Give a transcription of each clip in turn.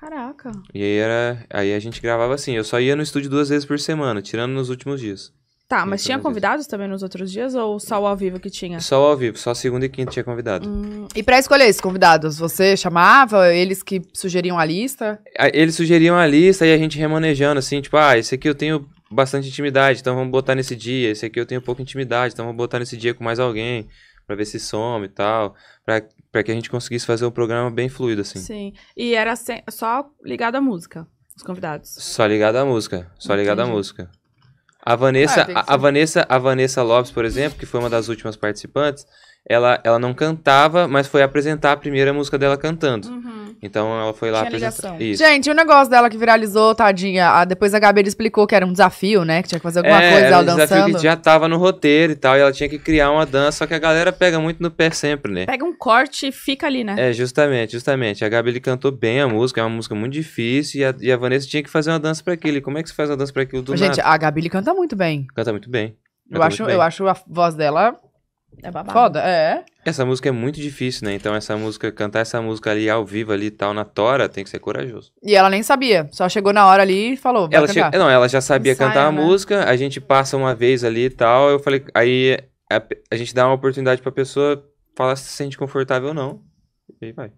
Caraca. E aí era. Aí a gente gravava assim. Eu só ia no estúdio duas vezes por semana, tirando nos últimos dias. Tá, mas tinha convidados também nos outros dias ou só o ao vivo que tinha? Só o ao vivo, só segunda e quinta tinha convidado. Hum. E para escolher esses convidados, você chamava eles que sugeriam a lista? Eles sugeriam a lista e a gente remanejando assim, tipo, ah, esse aqui eu tenho bastante intimidade, então vamos botar nesse dia. Esse aqui eu tenho pouca intimidade, então vamos botar nesse dia com mais alguém, para ver se some e tal, Pra para que a gente conseguisse fazer um programa bem fluido, assim. Sim. E era sem, só ligado à música, os convidados. Só ligado à música. Só Entendi. ligado à música. A Vanessa, ah, a, a, Vanessa, a Vanessa Lopes, por exemplo, que foi uma das últimas participantes, ela, ela não cantava, mas foi apresentar a primeira música dela cantando. Uhum. Então ela foi lá apresentar. Gente, o negócio dela que viralizou, tadinha. A, depois a Gabi explicou que era um desafio, né? Que tinha que fazer alguma é, coisa ela dançando. Desafio que já tava no roteiro e tal, e ela tinha que criar uma dança, só que a galera pega muito no pé sempre, né? Pega um corte e fica ali, né? É, justamente, justamente. A Gabi ele cantou bem a música, é uma música muito difícil, e a, e a Vanessa tinha que fazer uma dança para aquilo. E como é que você faz uma dança para aquilo do Gente, nada? a Gabi ele canta muito bem. Canta muito bem. eu acho, eu acho a voz dela é babado. Foda, é. Essa música é muito difícil, né? Então essa música, cantar essa música ali ao vivo ali e tal, na tora, tem que ser corajoso. E ela nem sabia, só chegou na hora ali e falou, ela che... Não, ela já sabia Ensaio, cantar a né? música, a gente passa uma vez ali e tal, eu falei, aí a, a gente dá uma oportunidade pra pessoa falar se sente confortável ou não, e aí vai.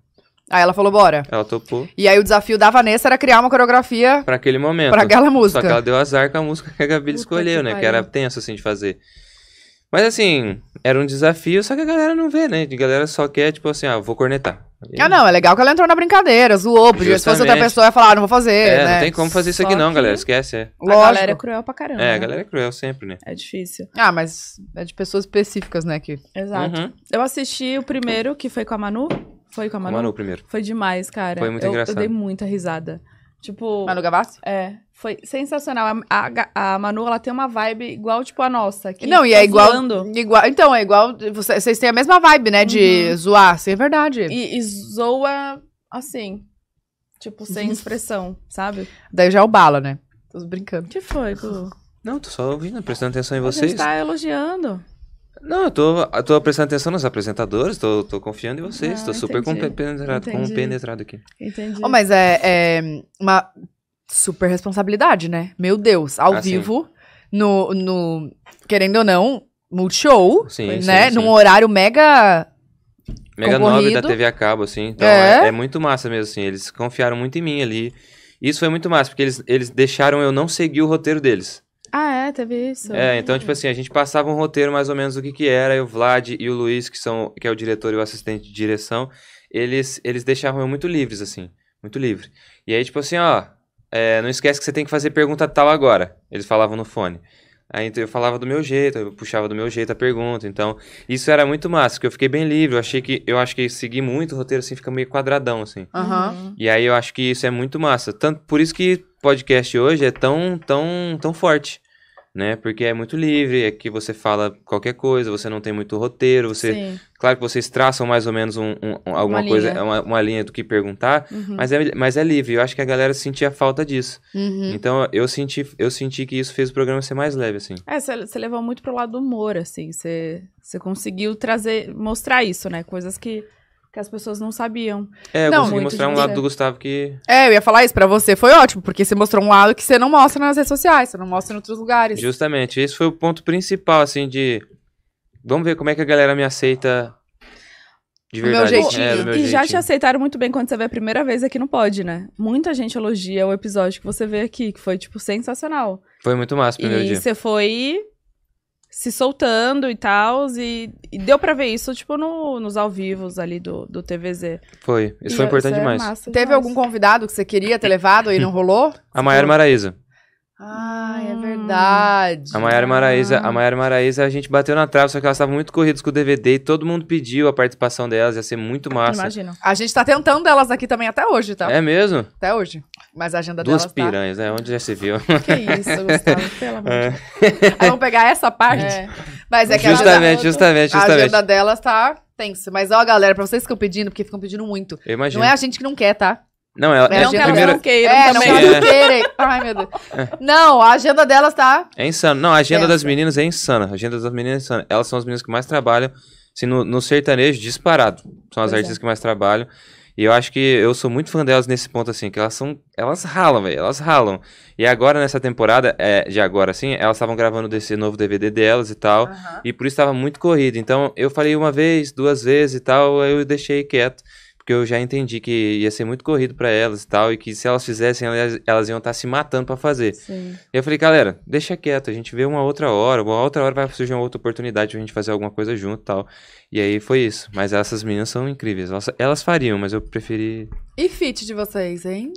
Aí ela falou, bora. Ela topou. E aí o desafio da Vanessa era criar uma coreografia... Pra aquele momento. Pra aquela música. Só que ela deu azar com a música que a Gabi escolheu, né? Pariu. Que era tenso, assim, de fazer. Mas assim, era um desafio, só que a galera não vê, né? A galera só quer, tipo assim, ah, vou cornetar. Ah, não, é legal que ela entrou na brincadeira, zoou, porque se fosse outra pessoa ia falar, ah, não vou fazer. É, né? não tem como fazer isso aqui, não, que... galera. Esquece. É. A galera é cruel pra caramba. É, a né? galera é cruel sempre, né? É difícil. Ah, mas é de pessoas específicas, né? Que... Exato. Uhum. Eu assisti o primeiro, que foi com a Manu. Foi com a Manu? Manu primeiro. Foi demais, cara. Foi muito eu, engraçado. Eu dei muita risada. Tipo. Manu Gavassi? É. Foi sensacional. A, a, a, Manu, ela tem uma vibe igual, tipo, a nossa. Que não, e é tá igual, igual. Então, é igual. Vocês, vocês têm a mesma vibe, né? De uhum. zoar, sim, é verdade. E, e zoa assim. Tipo, sem uhum. expressão, sabe? Daí já é o bala, né? Tô brincando. O que foi, tu? Não, tô só ouvindo, prestando atenção em vocês. Você tá elogiando. Não, eu tô, eu tô prestando atenção nos apresentadores tô, tô confiando em vocês, ah, tô entendi. super penetrado entendi. aqui. Entendi. Oh, mas é, é uma, super responsabilidade, né? Meu Deus, ao ah, vivo, no, no, Querendo ou não, multishow, sim, né? Sim, sim. Num horário mega. Mega nove da TV a cabo, assim. Então é. É, é. muito massa mesmo, assim. Eles confiaram muito em mim ali. Isso foi muito massa, porque eles, eles deixaram eu não seguir o roteiro deles. Ah, é? Teve isso? É, então, tipo assim, a gente passava um roteiro mais ou menos do que que era. E o Vlad e o Luiz, que, são, que é o diretor e o assistente de direção, eles, eles deixavam eu muito livres, assim. Muito livre. E aí, tipo assim, ó, é, não esquece que você tem que fazer pergunta tal agora. Eles falavam no fone. Aí então, eu falava do meu jeito, eu puxava do meu jeito a pergunta. Então, isso era muito massa, porque eu fiquei bem livre. Eu achei que eu acho que seguir muito o roteiro assim fica meio quadradão assim. Uhum. E aí eu acho que isso é muito massa. Tanto por isso que podcast hoje é tão tão tão forte né? Porque é muito livre, é que você fala qualquer coisa, você não tem muito roteiro, você... Sim. Claro que vocês traçam mais ou menos um, um alguma uma coisa, linha. Uma, uma, linha do que perguntar, uhum. mas, é, mas é livre. Eu acho que a galera sentia falta disso. Uhum. Então, eu senti, eu senti que isso fez o programa ser mais leve, assim. É, você levou muito pro lado do humor, assim. Você conseguiu trazer, mostrar isso, né? Coisas que que as pessoas não sabiam. É, eu não, consegui mostrar um lado do Gustavo que. É, eu ia falar isso pra você. Foi ótimo, porque você mostrou um lado que você não mostra nas redes sociais, você não mostra em outros lugares. Justamente. Esse foi o ponto principal, assim, de. Vamos ver como é que a galera me aceita. De verdade. Meu jeitinho. É, meu e jeitinho. já te aceitaram muito bem quando você veio a primeira vez aqui no Pod, né? Muita gente elogia o episódio que você veio aqui, que foi, tipo, sensacional. Foi muito massa o primeiro e dia. E você foi se soltando e tal. E, e, deu para ver isso, tipo, no, nos ao vivos ali do, do TVZ. Foi. Isso e foi importante isso é demais. Teve algum convidado que você queria ter levado e não rolou? A Maior Maraíza. Ah, é hum. verdade. A Maiara Maraíza, a Maiara Maraíza, a gente bateu na trave, só que elas estavam muito corridas com o DVD e todo mundo pediu a participação delas, ia ser muito massa. Imagino. A gente tá tentando elas aqui também até hoje, tá? É mesmo? Até hoje. Mas a agenda Duas delas tá- piranhas, tá... Onde já se viu? Que isso, Gustavo, pelo amor é. de Deus. Vamos pegar essa parte. É. Mas é que justamente, a justamente, justamente. A agenda delas tá tensa, Mas ó, galera, pra vocês que ficam pedindo, porque ficam pedindo muito. Eu imagino. Não é a gente que não quer, tá? Não, ela, é, não, que primeira... não queiram é, Não, é. Ai, meu Deus. Não, a agenda delas tá... É insano. Não, a agenda é. das meninas é insana. A agenda das meninas é insana. Elas são as meninas que mais trabalham, assim, no, no sertanejo, disparado. São as pois é. artistas que mais trabalham. E eu acho que eu sou muito fã delas nesse ponto, assim, que elas são. Elas ralam, velho. Elas ralam. E agora, nessa temporada, é, de agora, assim, elas estavam gravando desse novo DVD delas e tal. E por isso estava muito corrido. Então, eu falei uma vez, duas vezes e tal, eu deixei quieto porque eu já entendi que ia ser muito corrido para elas e tal, e que se elas fizessem, elas, elas iam estar tá se matando para fazer. Sim. E eu falei, galera, deixa quieto, a gente vê uma outra hora, uma outra hora vai surgir uma outra oportunidade pra gente fazer alguma coisa junto e tal. E aí foi isso. Mas essas meninas são incríveis. Elas, elas fariam, mas eu preferi. E fit de vocês, hein?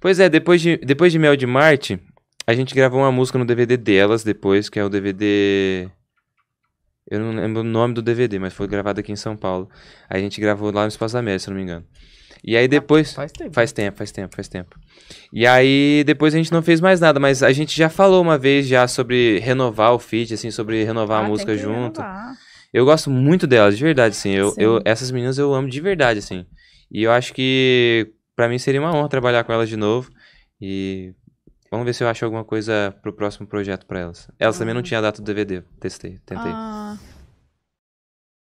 Pois é, depois de, depois de Mel de Marte, a gente gravou uma música no DVD delas depois, que é o DVD eu não lembro o nome do DVD, mas foi gravado aqui em São Paulo. Aí a gente gravou lá no Espaço da Média, se não me engano. E aí ah, depois. Ah, faz tempo. Faz tempo, faz tempo, faz tempo. E aí depois a gente não fez mais nada, mas a gente já falou uma vez já sobre renovar o feat, assim, sobre renovar ah, a música junto. Renovar. Eu gosto muito delas, de verdade, assim. Eu, Sim. eu, essas meninas eu amo de verdade, assim. E eu acho que para mim seria uma honra trabalhar com elas de novo. E Vamos ver se eu acho alguma coisa pro próximo projeto pra elas. Elas ah. também não ah. tinham data do DVD. Testei, tentei. Ah.